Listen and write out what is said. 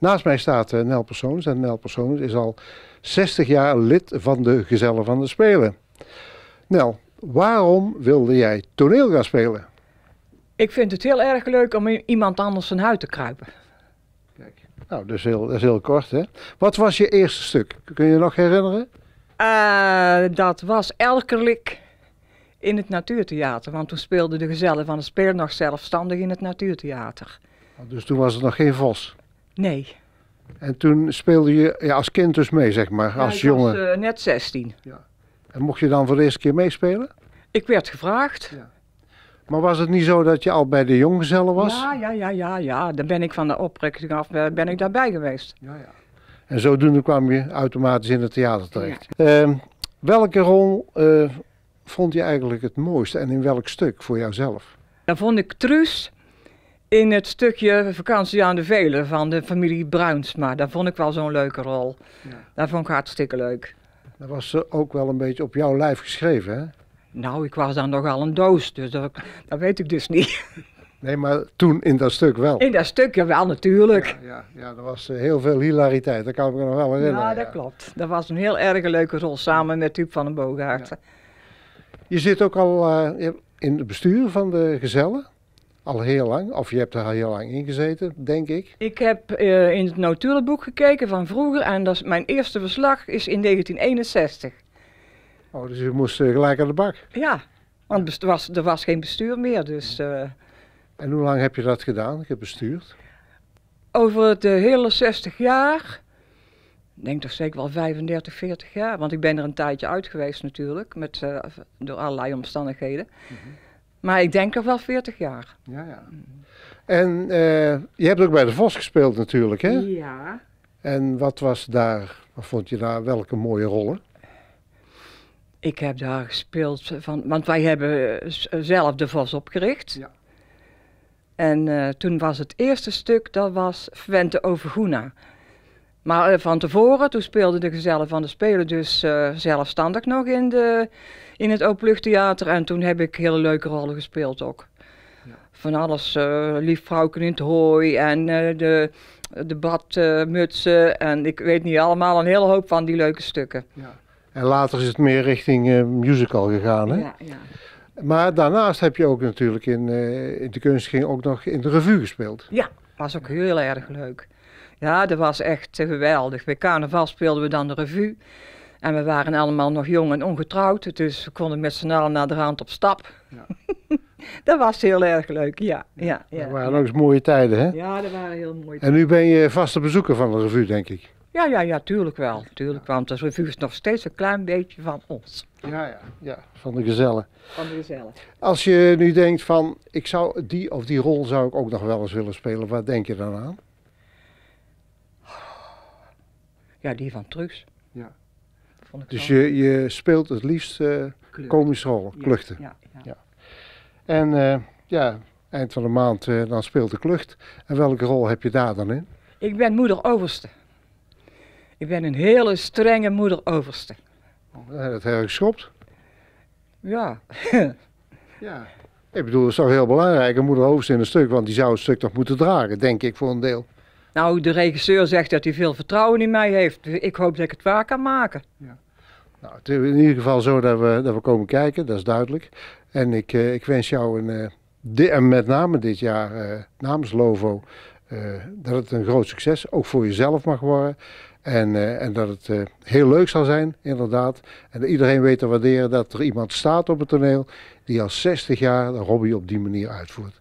Naast mij staat eh, Nel Persoons. En Nel Persoons is al 60 jaar lid van de Gezellen van de Spelen. Nel, waarom wilde jij toneel gaan spelen? Ik vind het heel erg leuk om in iemand anders zijn huid te kruipen. Kijk, nou, dat is heel, dat is heel kort, hè? Wat was je eerste stuk? Kun je je nog herinneren? Eh, dat was Elkerlik in het Natuurtheater. Want toen speelden de gezellen van de Speel nog zelfstandig in het Natuurtheater. Oh, dus toen was het nog geen Vos? Nee. En toen speelde je ja, als kind dus mee, zeg maar, als ik jongen? Was, eh, net 16. Ja. En mocht je dan voor de eerste keer meespelen? Ik werd gevraagd. Ja. Maar was het niet zo dat je al bij de jonggezellen was? Ja, ja, ja, ja, ja. Dan ben ik van de oprichting af eh, ben ik daarbij geweest. Ja, ja. En zodoende kwam je automatisch in het theater terecht. Ehm, welke rol eh, vond je eigenlijk het mooiste en in welk stuk voor jouzelf? Dan vond ik Truus in het stukje Vakantie aan de Velen van de familie Bruinsma. Daar vond ik wel zo'n leuke rol. Ja. Daar vond ik hartstikke leuk. Dat was eh, ook wel een beetje op jouw lijf geschreven, hè? Nou, ik was dan nogal een doos, dus dat, weet ik dus niet. Nee, maar toen in dat stuk wel. In dat stukje wel, natuurlijk. Ja, ja, er was eh, heel veel hilariteit, dat kan ik me nog wel herinneren. Ja, dat klopt. Dat was een heel erg leuke rol, samen met Huub van den Boogaard. Je zit ook al eh, in het bestuur van de gezellen? Al heel lang, of je hebt er al heel lang in gezeten, denk ik. Ik heb eh, in het notulenboek gekeken van vroeger en dat is, mijn eerste verslag is in 1961. Oh, dus je moest eh, gelijk aan de bak? Ja, want er was, er was geen bestuur meer. Dus, eh, en hoe lang heb je dat gedaan, gebestuurd? Over de hele 60 jaar. Ik denk toch zeker wel 35, 40 jaar. Want ik ben er een tijdje uit geweest natuurlijk, met, door allerlei omstandigheden. Mhm. Maar ik denk er wel 40 jaar. Ja, ja. En uh, je hebt ook bij de Vos gespeeld natuurlijk, hè? Ja. En wat was daar, wat vond je daar, welke mooie rollen? Ik heb daar gespeeld van, want wij hebben eh, eh, zelf de Vos opgericht. Ja. En toen was het eerste stuk, dat was Vente over Goena. Maar eh, van tevoren, toen speelden de gezellen van de Spelen dus uh, zelfstandig nog in, de, in het Openluchttheater. En toen heb ik hele leuke rollen gespeeld ook. Van alles, uh, lief vrouwken in het hooi en de, de badmutsen. en ik weet niet allemaal, een hele hoop van die leuke stukken. Ja. En later is het meer richting musical gegaan, hè? Ja, ja. Maar daarnaast heb je ook natuurlijk in, in de kunst ook nog in de revue gespeeld. Ja, was ook heel erg leuk. Ja, dat was echt eh, geweldig. Bij carnaval speelden we dan de revue. En we waren allemaal nog jong en ongetrouwd, dus we konden met z'n allen naar de rand op stap. Ja. dat was heel erg leuk, ja. ja, dat waren ook mooie tijden, hè? Ja, dat waren heel mooie tijden. En nu ben je vaste bezoeker van de revue, denk ik. Ja, ja, ja, tuurlijk wel. Tuurlijk, want de revue is nog steeds een klein beetje van ons. Ja, ja, ja, van de gezellen. Van de gezellen. Als je nu denkt van, ik zou die of die rol zou ik ook nog wel eens willen spelen, wat denk je dan aan? Ja, die van Truus. Ja. dus je, je speelt het liefst uh, komische rollen, kluchten. Ja, ja, En eh, ja, eind van de maand eh, dan speelt de klucht. En welke rol heb je daar dan in? Ik ben moeder overste. Ik ben een hele strenge moeder overste. Oh, dat heb geschopt. Ja. ja. Ik bedoel, dat is toch heel belangrijk, een moeder overste in een stuk, want die zou het stuk toch moeten dragen, denk ik voor een deel. Nou, de regisseur zegt dat hij veel vertrouwen in mij heeft. Ik hoop dat ik het waar kan maken. Ja. Nou, het is in ieder geval zo dat we, dat we komen kijken, dat is duidelijk. En ik, eh, ik wens jou een, eh, en met name dit jaar eh, namens Lovo dat het een groot succes ook voor jezelf mag worden. En, en dat het heel leuk zal zijn, inderdaad. En iedereen weet te waarderen dat er iemand staat op het toneel die al 60 jaar de hobby op die manier uitvoert.